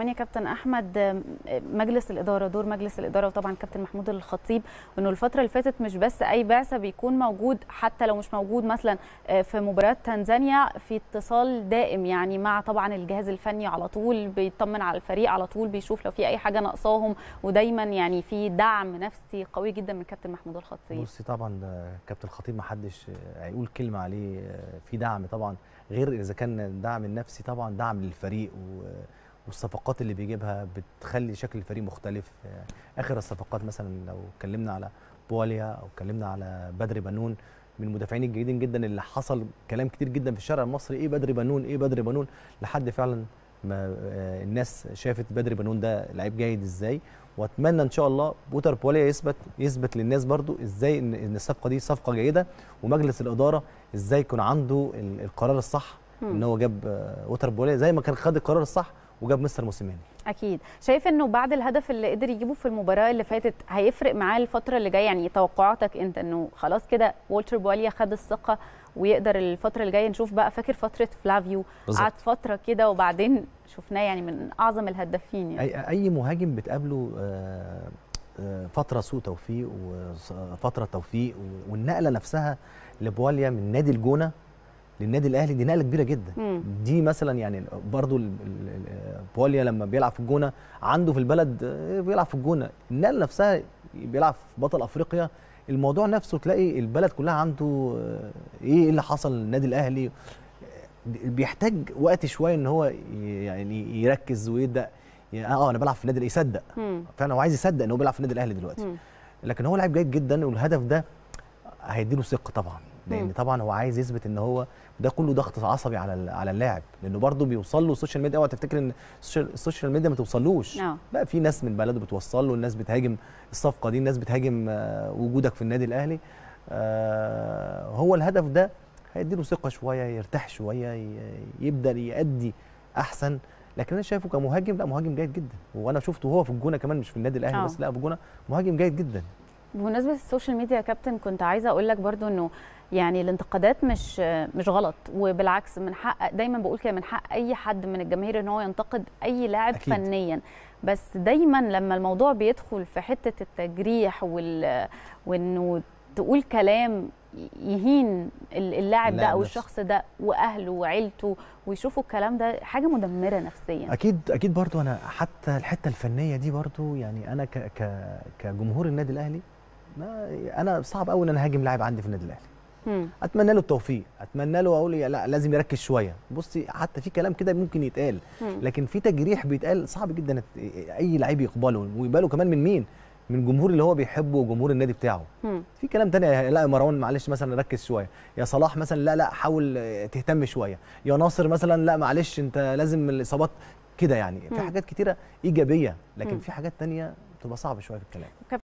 كمان يا كابتن احمد مجلس الاداره دور مجلس الاداره وطبعا كابتن محمود الخطيب انه الفتره اللي فاتت مش بس اي بعثه بيكون موجود حتى لو مش موجود مثلا آه، في مباريات تنزانيا في اتصال دائم يعني مع طبعا الجهاز الفني على طول بيطمن على الفريق على طول بيشوف لو في اي حاجه ناقصاهم ودايما يعني في دعم نفسي قوي جدا من كابتن محمود الخطيب بصي طبعا كابتن الخطيب ما حدش هيقول كلمه عليه آه، في دعم طبعا غير اذا كان الدعم النفسي طبعا دعم للفريق و والصفقات اللي بيجيبها بتخلي شكل الفريق مختلف اخر الصفقات مثلا لو اتكلمنا على بواليا او اتكلمنا على بدر بنون من المدافعين الجيدين جدا اللي حصل كلام كتير جدا في الشارع المصري ايه بدر بنون ايه بدر بنون لحد فعلا ما آه، الناس شافت بدر بنون ده لعيب جيد ازاي واتمنى ان شاء الله بوتر بواليا يثبت يثبت للناس برضو ازاي ان الصفقه دي صفقه جيده ومجلس الاداره ازاي يكون عنده القرار الصح ان هو جاب آه، بوتر بواليا زي ما كان خد القرار الصح وجاب مستر موسيماني اكيد شايف انه بعد الهدف اللي قدر يجيبه في المباراه اللي فاتت هيفرق معاه الفتره اللي جايه يعني توقعاتك انت انه خلاص كده والتر بواليا خد الثقه ويقدر الفتره اللي جايه نشوف بقى فاكر فتره فلافيو قعد فتره كده وبعدين شفناه يعني من اعظم الهدافين يعني. اي اي مهاجم بتقابله آه، آه، فتره سوء توفيق وفتره آه، توفيق والنقله نفسها لبواليا من نادي الجونه للنادي الاهلي دي نقله كبيره جدا مم. دي مثلا يعني برضو بوليا لما بيلعب في الجونه عنده في البلد آه، بيلعب في الجونه النقله نفسها بيلعب في بطل افريقيا الموضوع نفسه تلاقي البلد كلها عنده آه، ايه اللي حصل للنادي الاهلي بيحتاج وقت شويه ان هو يعني يركز ويبدا يعني اه انا بلعب في النادي الاهلي يصدق فعلا هو عايز يصدق ان هو بيلعب في النادي الاهلي دلوقتي مم. لكن هو لعيب جيد جدا والهدف ده هيديله ثقه طبعا لان طبعا هو عايز يثبت ان هو ده كله ضغط عصبي على على اللاعب لانه برضه بيوصل له السوشيال ميديا اوعى تفتكر ان السوشيال ميديا ما توصلوش آه. لا في ناس من بلده بتوصل له الناس بتهاجم الصفقه دي الناس بتهاجم آه، وجودك في النادي الاهلي آه، هو الهدف ده هيديله ثقه شويه يرتاح شويه يبدا يأدي احسن لكن انا شايفه كمهاجم لا مهاجم جيد جدا وانا شفته هو في الجونه كمان مش في النادي الاهلي أوه. بس لا في الجونه مهاجم جيد جدا بمناسبه السوشيال ميديا يا كابتن كنت عايزه اقول لك برضو انه يعني الانتقادات مش مش غلط وبالعكس من حق دايما بقول كده من حق اي حد من الجماهير ان هو ينتقد اي لاعب أكيد. فنيا بس دايما لما الموضوع بيدخل في حته التجريح وال وانه تقول كلام يهين اللاعب ده او الشخص ده واهله وعيلته ويشوفوا الكلام ده حاجه مدمره نفسيا اكيد اكيد برضو انا حتى الحته الفنيه دي برضو يعني انا ك ك كجمهور النادي الاهلي ما انا صعب قوي ان انا هاجم لاعب عندي في النادي الاهلي اتمنى له التوفيق اتمنى له اقول لا لازم يركز شويه بصي حتى في كلام كده ممكن يتقال لكن في تجريح بيتقال صعب جدا اي لعيب يقبله ويقبله كمان من مين من الجمهور اللي هو بيحبه وجمهور النادي بتاعه مم. في كلام تاني لا يا مروان معلش مثلا ركز شويه يا صلاح مثلا لا لا حاول آه، تهتم شويه يا ناصر مثلا لا معلش انت لازم الاصابات كده يعني مم. في حاجات كتيره ايجابيه لكن مم. في حاجات تانية بتبقى صعبه شويه في الكلام